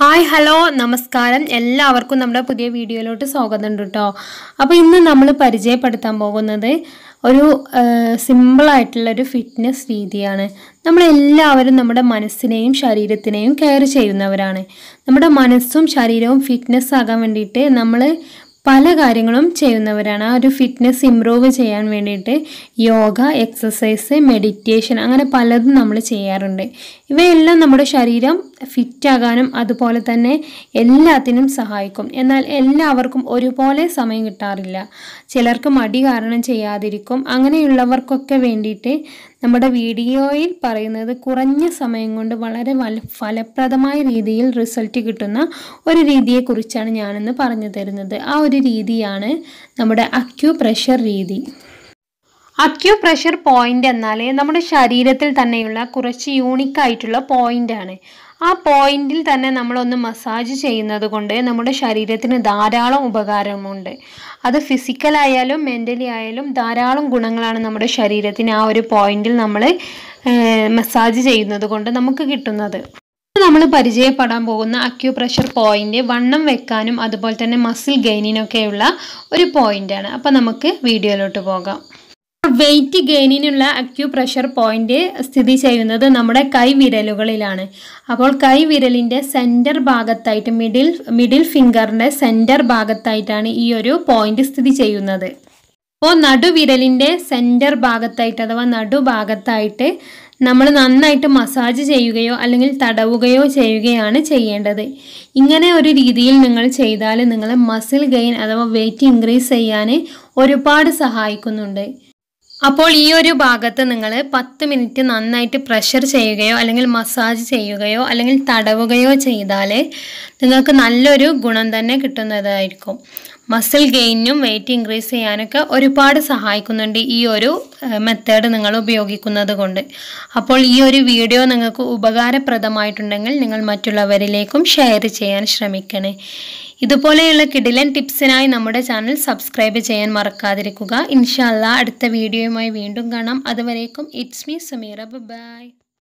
hi hello നമസ്കാരം എല്ലാവർക്കും നമ്മുടെ പുതിയ വീഡിയോയിലോട്ട് സ്വാഗതം ഉണ്ട് കേട്ടോ അപ്പോൾ ഇന്ന് നമ്മൾ പരിചയപ്പെടുത്താൻ പോകുന്നത് ഒരു സിമ്പിളായിട്ടുള്ളൊരു ഫിറ്റ്നസ് രീതിയാണ് നമ്മളെല്ലാവരും നമ്മുടെ മനസ്സിനെയും ശരീരത്തിനെയും കെയർ ചെയ്യുന്നവരാണ് നമ്മുടെ മനസ്സും ശരീരവും ഫിറ്റ്നസ് ആകാൻ വേണ്ടിയിട്ട് നമ്മൾ പല കാര്യങ്ങളും ചെയ്യുന്നവരാണ് ആ ഒരു ഫിറ്റ്നസ് ഇമ്പ്രൂവ് ചെയ്യാൻ വേണ്ടിയിട്ട് യോഗ എക്സസൈസ് മെഡിറ്റേഷൻ അങ്ങനെ പലതും നമ്മൾ ചെയ്യാറുണ്ട് ഇവയെല്ലാം നമ്മുടെ ശരീരം ഫിറ്റാകാനും അതുപോലെ തന്നെ എല്ലാത്തിനും സഹായിക്കും എന്നാൽ എല്ലാവർക്കും ഒരുപോലെ സമയം കിട്ടാറില്ല ചിലർക്ക് മടി കാരണം ചെയ്യാതിരിക്കും അങ്ങനെയുള്ളവർക്കൊക്കെ വേണ്ടിയിട്ട് നമ്മുടെ വീഡിയോയിൽ പറയുന്നത് കുറഞ്ഞ സമയം കൊണ്ട് വളരെ ഫലപ്രദമായ രീതിയിൽ റിസൾട്ട് കിട്ടുന്ന ഒരു രീതിയെക്കുറിച്ചാണ് ഞാനിന്ന് പറഞ്ഞു തരുന്നത് ആ ഒരു രീതിയാണ് നമ്മുടെ അക്യൂ പ്രഷർ രീതി അക്യൂ പ്രഷർ പോയിന്റ് എന്നാൽ നമ്മുടെ ശരീരത്തിൽ തന്നെയുള്ള കുറച്ച് യൂണിക്കായിട്ടുള്ള പോയിന്റ് ആണ് ആ പോയിന്റിൽ തന്നെ നമ്മളൊന്ന് മസാജ് ചെയ്യുന്നത് കൊണ്ട് നമ്മുടെ ശരീരത്തിന് ധാരാളം ഉപകാരമുണ്ട് അത് ഫിസിക്കലായാലും മെൻ്റലി ആയാലും ധാരാളം ഗുണങ്ങളാണ് നമ്മുടെ ശരീരത്തിന് ആ ഒരു പോയിന്റിൽ നമ്മൾ മസാജ് ചെയ്യുന്നത് കൊണ്ട് നമുക്ക് കിട്ടുന്നത് നമ്മൾ പരിചയപ്പെടാൻ പോകുന്ന അക്യൂപ്രഷർ പോയിന്റ് വണ്ണം വെക്കാനും അതുപോലെ തന്നെ മസിൽ ഗെയിനിനൊക്കെയുള്ള ഒരു പോയിന്റാണ് അപ്പോൾ നമുക്ക് വീഡിയോയിലോട്ട് പോകാം വെയ്റ്റ് ഗെയിനിനുള്ള അക്യു പ്രഷർ പോയിന്റ് സ്ഥിതി ചെയ്യുന്നത് നമ്മുടെ കൈവിരലുകളിലാണ് അപ്പോൾ കൈവിരലിൻ്റെ സെൻറ്റർ ഭാഗത്തായിട്ട് മിഡിൽ മിഡിൽ ഫിംഗറിൻ്റെ സെൻറ്റർ ഭാഗത്തായിട്ടാണ് ഈ ഒരു പോയിന്റ് സ്ഥിതി ചെയ്യുന്നത് അപ്പോൾ നടുവിരലിൻ്റെ സെൻറ്റർ ഭാഗത്തായിട്ട് അഥവാ നടുഭാഗത്തായിട്ട് നമ്മൾ നന്നായിട്ട് മസാജ് ചെയ്യുകയോ അല്ലെങ്കിൽ തടവുകയോ ചെയ്യുകയാണ് ചെയ്യേണ്ടത് ഇങ്ങനെ ഒരു രീതിയിൽ നിങ്ങൾ ചെയ്താൽ നിങ്ങളെ മസിൽ ഗെയിൻ അഥവാ വെയ്റ്റ് ഇൻക്രീസ് ചെയ്യാൻ ഒരുപാട് സഹായിക്കുന്നുണ്ട് അപ്പോൾ ഈ ഒരു ഭാഗത്ത് നിങ്ങൾ പത്ത് മിനിറ്റ് നന്നായിട്ട് പ്രഷർ ചെയ്യുകയോ അല്ലെങ്കിൽ മസാജ് ചെയ്യുകയോ അല്ലെങ്കിൽ തടവുകയോ ചെയ്താൽ നിങ്ങൾക്ക് നല്ലൊരു ഗുണം തന്നെ കിട്ടുന്നതായിരിക്കും മസിൽ ഗെയിനും വെയിറ്റ് ഇൻക്രീസ് ചെയ്യാനൊക്കെ ഒരുപാട് സഹായിക്കുന്നുണ്ട് ഈ ഒരു മെത്തേഡ് നിങ്ങൾ ഉപയോഗിക്കുന്നത് കൊണ്ട് അപ്പോൾ ഈ ഒരു വീഡിയോ നിങ്ങൾക്ക് ഉപകാരപ്രദമായിട്ടുണ്ടെങ്കിൽ നിങ്ങൾ മറ്റുള്ളവരിലേക്കും ഷെയർ ചെയ്യാൻ ശ്രമിക്കണേ ഇതുപോലെയുള്ള കിടിലൻ ടിപ്സിനായി നമ്മുടെ ചാനൽ സബ്സ്ക്രൈബ് ചെയ്യാൻ മറക്കാതിരിക്കുക ഇൻഷാല്ല അടുത്ത വീഡിയോയുമായി വീണ്ടും കാണാം അതുവരേക്കും ഇറ്റ്സ് മീ സമീറ ബൈ